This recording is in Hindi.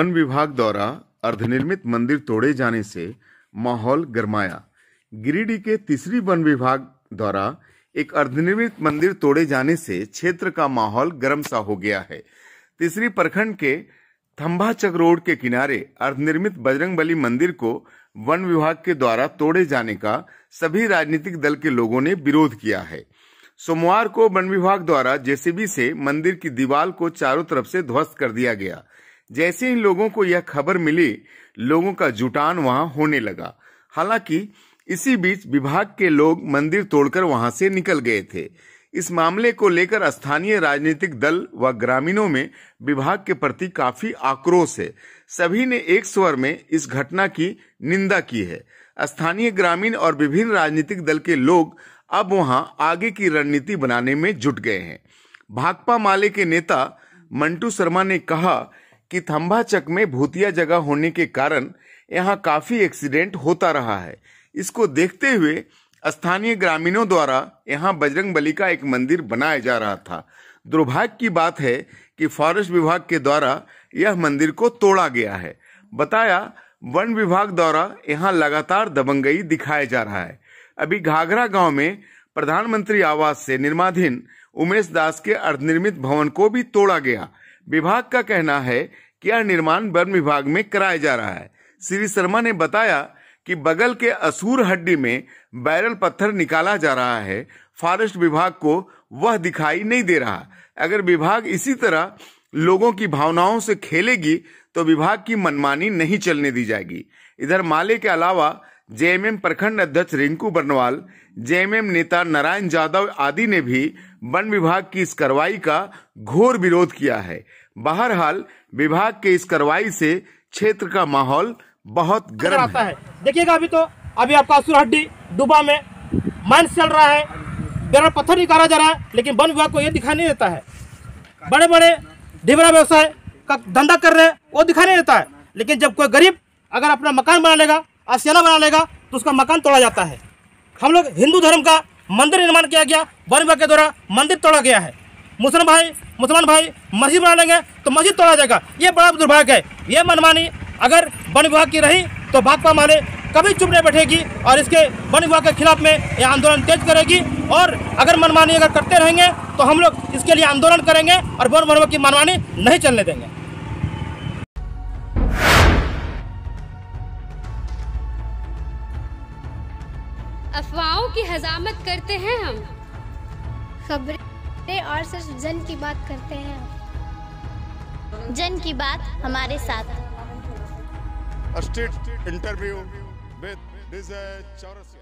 वन विभाग द्वारा अर्धनिर्मित मंदिर तोड़े जाने से माहौल गरमाया गिरिडीह के तीसरी वन विभाग द्वारा एक अर्धनिर्मित मंदिर तोड़े जाने से क्षेत्र का माहौल गर्म सा हो गया है तीसरी प्रखंड के थम्भाचक रोड के किनारे अर्धनिर्मित बजरंगबली मंदिर को वन विभाग के द्वारा तोड़े जाने का सभी राजनीतिक दल के लोगों ने विरोध किया है सोमवार को वन विभाग द्वारा जेसीबी से मंदिर की दीवार को चारों तरफ से ध्वस्त कर दिया गया जैसे ही लोगों को यह खबर मिली लोगों का जुटान वहां होने लगा हालांकि इसी बीच विभाग के लोग मंदिर तोड़कर वहां से निकल गए थे इस मामले को लेकर स्थानीय राजनीतिक दल व ग्रामीणों में विभाग के प्रति काफी आक्रोश है सभी ने एक स्वर में इस घटना की निंदा की है स्थानीय ग्रामीण और विभिन्न राजनीतिक दल के लोग अब वहां आगे की रणनीति बनाने में जुट गए हैं भाकपा माले के नेता मंटू शर्मा ने कहा कि थम्बाचक में भूतिया जगह होने के कारण यहाँ काफी एक्सीडेंट होता रहा है इसको देखते हुए स्थानीय ग्रामीणों द्वारा यहाँ बजरंग बली का एक मंदिर बनाया जा रहा था दुर्भाग्य की बात है कि फॉरेस्ट विभाग के द्वारा यह मंदिर को तोड़ा गया है बताया वन विभाग द्वारा यहाँ लगातार दबंगई दिखाया जा रहा है अभी घाघरा गांव में प्रधानमंत्री आवास से निर्माधीन उमेश दास के अर्धनिर्मित भवन को भी तोड़ा गया विभाग का कहना है कि यह निर्माण वन विभाग में कराया जा रहा है श्री शर्मा ने बताया कि बगल के असूर हड्डी में बैरल पत्थर निकाला जा रहा है फॉरेस्ट विभाग को वह दिखाई नहीं दे रहा अगर विभाग इसी तरह लोगों की भावनाओं से खेलेगी तो विभाग की मनमानी नहीं चलने दी जाएगी इधर माले के अलावा जेएमएम प्रखंड अध्यक्ष रिंकू बर्नवाल जेएमएम नेता नारायण यादव आदि ने भी वन विभाग की इस कार्रवाई का घोर विरोध किया है बहरहाल विभाग के इस कार्रवाई से क्षेत्र का माहौल बहुत गर्म आता है, है। देखिएगा अभी तो अभी आपका हड्डी डुबा में माइंस चल रहा है बेरा पत्थर निकाला जा रहा है लेकिन वन विभाग को यह दिखा नहीं देता है बड़े बड़े ढिबरा व्यवसाय का धंधा कर रहे हैं वो दिखा नहीं देता है लेकिन जब कोई गरीब अगर अपना मकान बना लेगा आशियाना बना लेगा तो उसका मकान तोड़ा जाता है हम लोग हिंदू धर्म का मंदिर निर्माण किया गया वन विभाग के द्वारा मंदिर तोड़ा गया है मुस्लिम भाई मुसलमान भाई मस्जिद बना लेंगे तो मस्जिद तोड़ा जाएगा ये बड़ा दुर्भाग्य है ये मनमानी अगर वन विभाग की रही तो भाकपा माले कभी चुप नहीं बैठेगी और इसके वन विभाग के खिलाफ में यह आंदोलन तेज करेगी और अगर मनमानी अगर करते रहेंगे तो हम लोग इसके लिए आंदोलन करेंगे और वन विभाग की मनमानी नहीं चलने देंगे अफवाहों की हजामत करते हैं हम खबरें और सिर्फ जन की बात करते हैं जन की बात हमारे साथ स्टेट इंटरव्यू विद